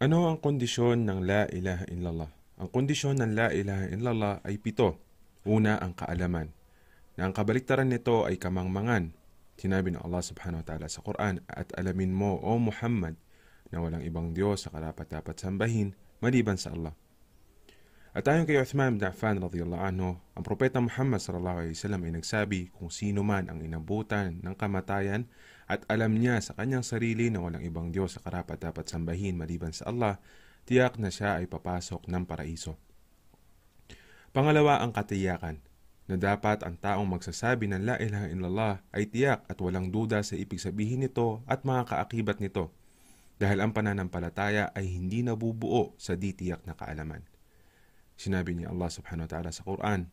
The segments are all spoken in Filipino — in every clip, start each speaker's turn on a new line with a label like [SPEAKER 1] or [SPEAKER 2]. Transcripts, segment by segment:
[SPEAKER 1] Ano ang kondisyon ng La ilaha illallah? Ang kondisyon ng La ilaha illallah ay pito. Una, ang kaalaman. Na ang kabaliktaran nito ay kamangmangan. Sinabi ng Allah subhanahu wa ta'ala sa Quran, At alamin mo, O Muhammad, na walang ibang Diyos sa karapat-dapat sambahin maliban sa Allah. At ayon kay Uthman bin Affan radhiyallahu anhu, ang propeta Muhammad sallallahu alaihi wasallam ay nagsabi kung sino man ang inabutan ng kamatayan at alam niya sa kanyang sarili na walang ibang Diyos sa karapat dapat sambahin maliban sa Allah, tiyak na siya ay papasok ng paraiso. Pangalawa ang katiyakan na dapat ang taong magsasabi ng La ilaha illallah ay tiyak at walang duda sa ibig sabihin nito at mga kaakibat nito dahil ang pananampalataya ay hindi nabubuo sa tiyak na kaalaman. Sinabi ni Allah subhanahu wa ta'ala sa Quran,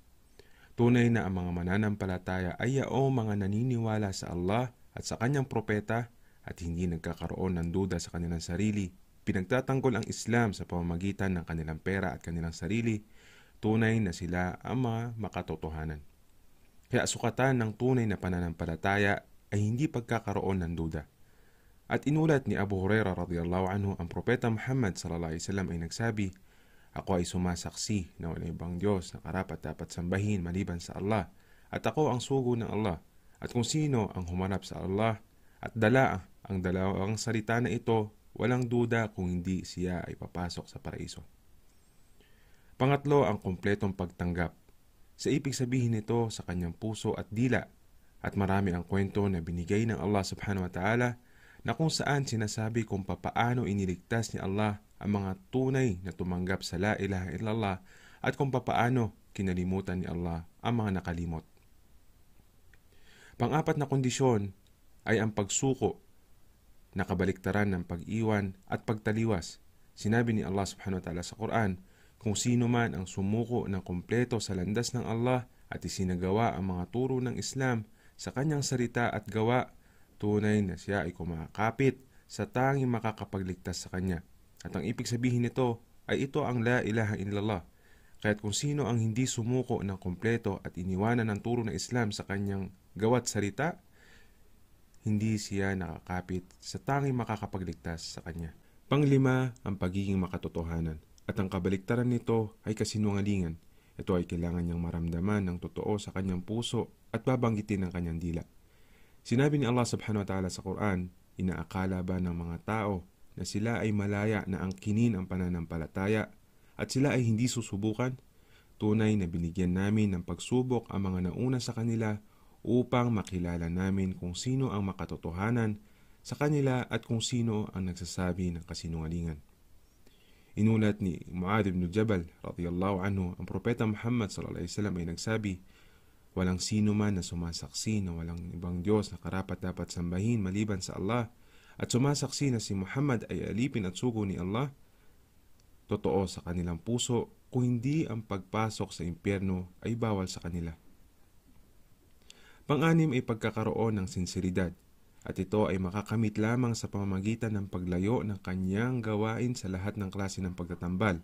[SPEAKER 1] Tunay na ang mga mananampalataya ay yaong mga naniniwala sa Allah at sa kanyang propeta at hindi nagkakaroon ng duda sa kanilang sarili. Pinagtatanggol ang Islam sa pamamagitan ng kanilang pera at kanilang sarili. Tunay na sila ang mga makatotohanan. Kaya sukatan ng tunay na pananampalataya ay hindi pagkakaroon ng duda. At inulat ni Abu Huraira radhiyallahu anhu ang propeta Muhammad sallallahu alaihi wasallam ay nagsabi, Ako ay sumasaksi na walang ibang Diyos na karapat dapat sambahin maliban sa Allah at ako ang sugo ng Allah at kung sino ang humanap sa Allah at dala ang dalawang salita na ito, walang duda kung hindi siya ay papasok sa paraiso. Pangatlo ang kumpletong pagtanggap. Sa ibig sabihin nito sa kanyang puso at dila at marami ang kwento na binigay ng Allah subhanahu wa ta'ala na kung saan sinasabi kung papaano iniligtas ni Allah ang mga tunay na tumanggap sa La ilaha illallah at kung papaano kinalimutan ni Allah ang mga nakalimot. Pang-apat na kondisyon ay ang pagsuko, nakabaliktaran ng pag-iwan at pagtaliwas. Sinabi ni Allah subhanahu wa ta'ala sa Quran, kung sino man ang sumuko ng kompleto sa landas ng Allah at isinagawa ang mga turo ng Islam sa kanyang salita at gawa, tunay na siya ay kumakapit sa tanging makakapagligtas sa kanya. At ang ibig sabihin nito ay ito ang la ilaha illallah kahit kung sino ang hindi sumuko ng kompleto at iniwanan ng turo ng Islam sa kanyang gawat salita, hindi siya nakakapit sa tanging makakapagligtas sa kanya. Panglima, ang pagiging makatotohanan. At ang kabaliktaran nito ay kasinungalingan. Ito ay kailangan niyang maramdaman ng totoo sa kanyang puso at babanggitin ng kanyang dila. Sinabi ni Allah subhanahu wa ta'ala sa Quran, Inaakala ba ng mga tao na sila ay malaya na angkinin ang pananampalataya at sila ay hindi susubukan. Tunay na binigyan namin ng pagsubok ang mga nauna sa kanila upang makilala namin kung sino ang makatotohanan sa kanila at kung sino ang nagsasabi ng kasinungalingan. Inulat ni Muad ibn Jabal radiyallahu anhu ang propeta Muhammad sallallahu alaihi wasallam ay nagsabi, Walang sino man na sumasaksi na walang ibang Diyos na karapat dapat sambahin maliban sa Allah at sumasaksi na si Muhammad ay alipin at sugo ni Allah totoo sa kanilang puso kung hindi ang pagpasok sa impyerno ay bawal sa kanila. Pang-anim ay pagkakaroon ng sinseridad at ito ay makakamit lamang sa pamamagitan ng paglayo ng kanyang gawain sa lahat ng klase ng pagtatambal.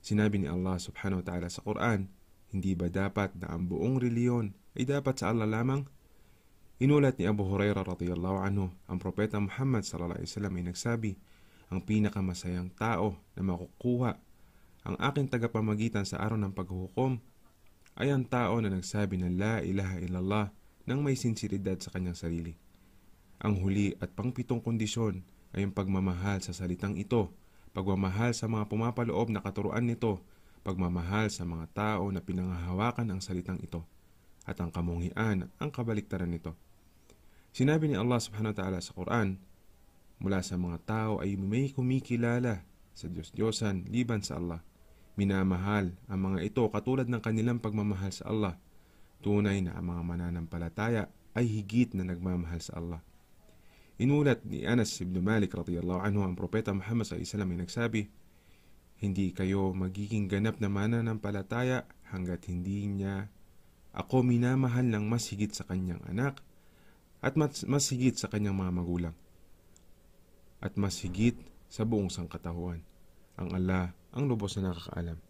[SPEAKER 1] Sinabi ni Allah subhanahu wa ta'ala sa Quran, hindi ba dapat na ang buong reliyon ay dapat sa Allah lamang? Inulat ni Abu Hurairah radhiyallahu anhu, ang propeta Muhammad sallallahu alaihi wasallam ay nagsabi, ang pinakamasayang tao na makukuha ang aking tagapamagitan sa araw ng paghukom ay ang tao na nagsabi ng La ilaha illallah nang may sinsiridad sa kanyang sarili. Ang huli at pangpitong kondisyon ay ang pagmamahal sa salitang ito, pagmamahal sa mga pumapaloob na katuruan nito, pagmamahal sa mga tao na pinangahawakan ang salitang ito, at ang kamungian ang kabaliktaran nito. Sinabi ni Allah subhanahu wa ta'ala sa Quran, mula sa mga tao ay may kumikilala sa Diyos-Diyosan liban sa Allah. Minamahal ang mga ito katulad ng kanilang pagmamahal sa Allah. Tunay na ang mga mananampalataya ay higit na nagmamahal sa Allah. Inulat ni Anas ibn Malik radiyallahu anhu ang propeta Muhammad sa Islam ay nagsabi, Hindi kayo magiging ganap na mananampalataya hanggat hindi niya ako minamahal ng mas higit sa kanyang anak at mas, mas higit sa kanyang mga magulang at mas higit sa buong sangkatauhan. Ang ala ang lubos na nakakaalam.